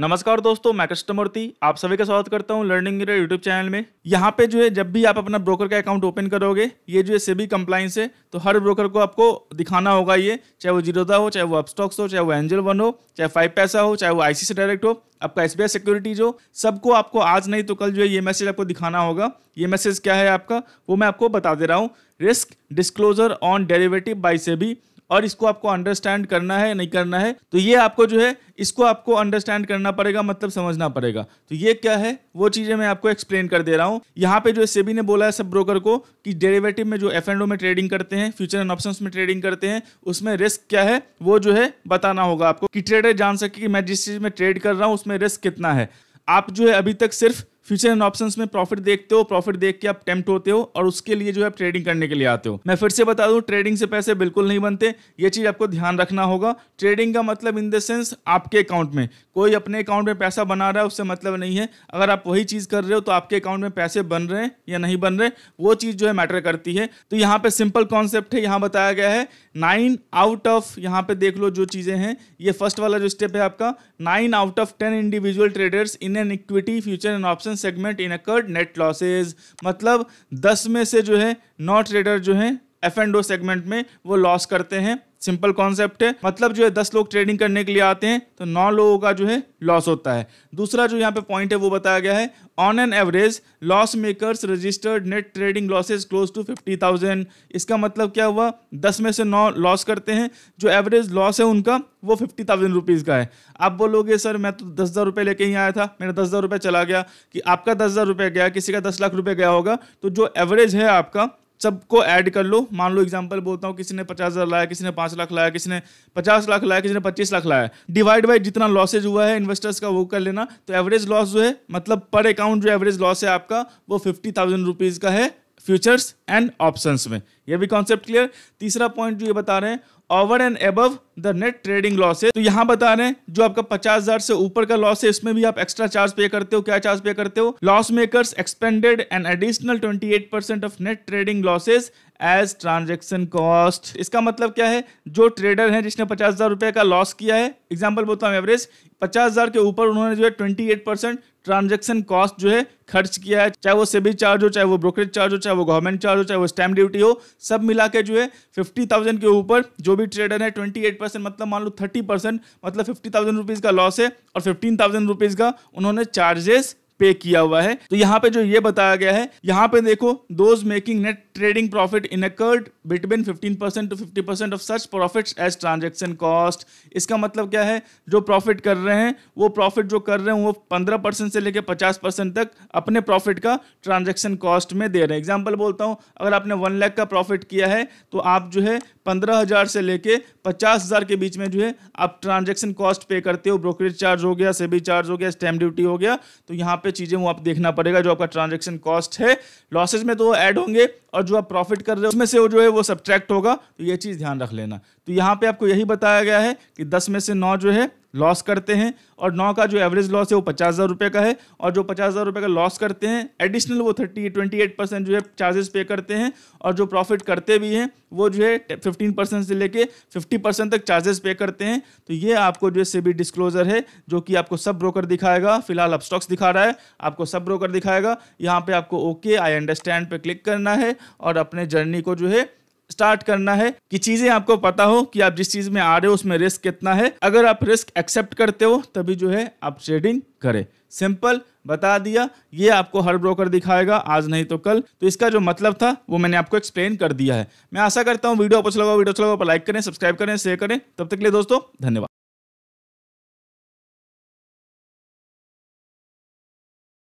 नमस्कार दोस्तों मैं कृष्णमूर्ति आप सभी का स्वागत करता हूं लर्निंग इंडिया यूट्यूब चैनल में यहाँ पे जो है जब भी आप अपना ब्रोकर का अकाउंट ओपन करोगे ये जो है सेबी कंप्लाइंस है तो हर ब्रोकर को आपको दिखाना होगा ये चाहे वो जीरोदा हो चाहे वो अपस्टॉक्स हो चाहे वो एंजल वन हो चाहे फाइव पैसा हो चाहे वो आईसी डायरेक्ट हो आपका एस बी सिक्योरिटीज हो सबको आपको आज नहीं तो कल जो है ये मैसेज आपको दिखाना होगा ये मैसेज क्या है आपका वो मैं आपको बता दे रहा हूँ risk disclosure on derivative by SEBI और इसको आपको अंडरस्टैंड करना है नहीं करना है तो ये आपको जो है इसको आपको अंडरस्टैंड करना पड़ेगा मतलब समझना पड़ेगा तो ये क्या है वो चीज़ें मैं आपको एक्सप्लेन कर दे रहा हूँ यहाँ पे जो सेबी ने बोला है सब ब्रोकर को कि डेरिवेटिव में जो एफ एंड ओ में ट्रेडिंग करते हैं फ्यूचर एंड ऑप्शन में ट्रेडिंग करते हैं उसमें रिस्क क्या है वो जो है बताना होगा आपको कि ट्रेडर जान सके कि मैं जिस चीज़ में ट्रेड कर रहा हूँ उसमें रिस्क कितना है आप जो है अभी तक सिर्फ फ्यूचर एंड ऑप्शंस में प्रॉफिट देखते हो प्रॉफिट देख के आप टेम्प्ट होते हो और उसके लिए जो है ट्रेडिंग करने के लिए आते हो मैं फिर से बता दूं ट्रेडिंग से पैसे बिल्कुल नहीं बनते ये चीज़ आपको ध्यान रखना होगा ट्रेडिंग का मतलब इन द सेंस आपके अकाउंट में कोई अपने अकाउंट में पैसा बना रहा है उससे मतलब नहीं है अगर आप वही चीज़ कर रहे हो तो आपके अकाउंट में पैसे बन रहे हैं या नहीं बन रहे वो चीज़ जो है मैटर करती है तो यहाँ पर सिंपल कॉन्सेप्ट है यहाँ बताया गया है नाइन आउट ऑफ यहाँ पे देख लो जो चीज़ें हैं ये फर्स्ट वाला जो स्टेप है आपका nine out of ten individual traders in an equity future and option segment incurred net losses मतलब दस में से जो है नॉट ट्रेडर जो है एफ एंड ओ सेगमेंट में वो लॉस करते हैं सिंपल कॉन्सेप्ट है मतलब जो है दस लोग ट्रेडिंग करने के लिए आते हैं तो नौ लोगों का जो है लॉस होता है दूसरा जो यहाँ पे पॉइंट है वो बताया गया है on an average loss makers registered net trading losses close to fifty thousand इसका मतलब क्या हुआ दस में से नौ लॉस करते हैं जो एवरेज लॉस है उनका वो फिफ्टी थाउजेंड रुपीज़ का है आप बोलोगे सर मैं तो दस हज़ार रुपये लेके ही आया था मेरा दस हज़ार रुपये चला गया कि आपका दस हज़ार रुपये गया किसी का दस लाख रुपये गया होगा तो जो एवरेज है आपका सबको ऐड कर लो मान लो एग्जांपल बोलता हूँ किसी ने पचास हज़ार लाया किसी ने पाँच लाख लाया किसी ने पचास लाख लाया किसी ने पच्चीस लाख लाया डिवाइड बाई जितना लॉसेज हुआ है इन्वेस्टर्स का वो कर लेना तो एवरेज लॉस जो है मतलब पर अकाउंट जो एवरेज लॉस है आपका वो फिफ्टी थाउजेंड रुपीज़ का है फ्यूचर्स एंड ऑप्शंस में ये भी कॉन्सेप्ट क्लियर तीसरा पॉइंट जो ये बता रहे हैं over and above the net trading loss है तो यहाँ बता रहे हैं जो आपका 50,000 से ऊपर का लॉस है इसमें भी आप एक्स्ट्रा चार्ज पे करते हो क्या चार्ज पे करते हो loss makers expended and additional 28 of net trading losses as transaction cost इसका मतलब क्या है जो ट्रेडर है जिसने पचास हजार रुपए का लॉस किया है एग्जाम्पल बोलता हूँ एवरेज पचास हजार के ऊपर उन्होंने जो है twenty eight percent transaction cost जो है खर्च किया है चाहे वो सेबी चार्ज हो चाहे वो ब्रोकरेज चार्ज हो चाहे वो गवर्नमेंट चार्ज हो चाहे वो स्टैम्प ड्यूटी हो सब मिला के जो है फिफ्टी थाउजेंड के ऊपर जो भी ट्रेडर है ट्वेंटी एट परसेंट मतलब मान लो थर्टी परसेंट मतलब फिफ्टी थाउजेंड रुपीज़ का लॉस है और फिफ्टीन थाउजेंड रुपीज़ का उन्होंने चार्जेस पे किया हुआ है तो यहाँ पे जो ये बताया गया है यहाँ पे देखो those making net trading profit incurred between 15 percent to 50 percent of such profits as transaction cost इसका मतलब क्या है जो प्रॉफिट कर रहे हैं वो प्रॉफिट जो कर रहे हैं वो 15 परसेंट से लेकर 50 परसेंट तक अपने प्रॉफिट का ट्रांजेक्शन कॉस्ट में दे रहे हैं एग्जाम्पल बोलता हूँ अगर आपने वन लैख का प्रॉफिट किया है तो आप जो है पंद्रह हज़ार से लेके पचास हज़ार के बीच में जो है आप ट्रांजेक्शन कॉस्ट पे करते हो ब्रोकरेज चार्ज हो गया सेबी चार्ज हो गया स्टैम्प ड्यूटी हो गया तो यहाँ पे चीज़ें वो आप देखना पड़ेगा जो आपका ट्रांजेक्शन कॉस्ट है लॉसेज में तो वो ऐड होंगे और जो आप प्रॉफिट कर रहे हो उसमें से वो जो है वो सब्ट्रैक्ट होगा तो ये चीज़ ध्यान रख लेना तो यहाँ पे आपको यही बताया गया है कि दस में से नौ जो है लॉस करते हैं और नौ का जो एवरेज लॉस है वो पचास हज़ार रुपये का है और जो पचास हज़ार रुपये का लॉस करते हैं एडिशनल वो थर्टी ट्वेंटी एट परसेंट जो है चार्जेस पे करते हैं और जो प्रॉफिट करते भी हैं वो जो है फिफ्टीन परसेंट से लेके फिफ्टी परसेंट तक चार्जेस पे करते हैं तो ये आपको जो है सेबी डिस्क्लोजर है जो कि आपको सब ब्रोकर दिखाएगा फिलहाल अब स्टॉक्स दिखा रहा है आपको सब ब्रोकर दिखाएगा यहाँ पर आपको ओके आई अंडरस्टैंड पर क्लिक करना है और अपने जर्नी को जो है स्टार्ट करना है कि चीजें आपको पता हो कि आप जिस चीज में आ रहे हो उसमें रिस्क कितना है अगर आप रिस्क एक्सेप्ट करते हो तभी जो है आप ट्रेडिंग करें सिंपल बता दिया ये आपको हर ब्रोकर दिखाएगा आज नहीं तो कल तो इसका जो मतलब था वो मैंने आपको एक्सप्लेन कर दिया है मैं आशा करता हूँ वीडियो अच्छा लगा वीडियो अच्छा लगा लाइक करें सब्सक्राइब करें शेयर करें तब तक के लिए दोस्तों धन्यवाद